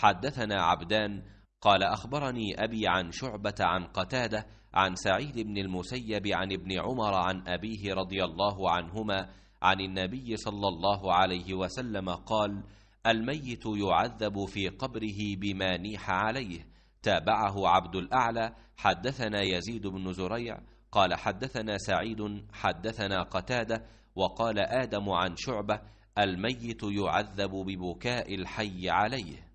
حدثنا عبدان قال أخبرني أبي عن شعبة عن قتادة عن سعيد بن المسيب عن ابن عمر عن أبيه رضي الله عنهما عن النبي صلى الله عليه وسلم قال الميت يعذب في قبره بما نيح عليه تابعه عبد الأعلى حدثنا يزيد بن زريع قال حدثنا سعيد حدثنا قتادة وقال آدم عن شعبة الميت يعذب ببكاء الحي عليه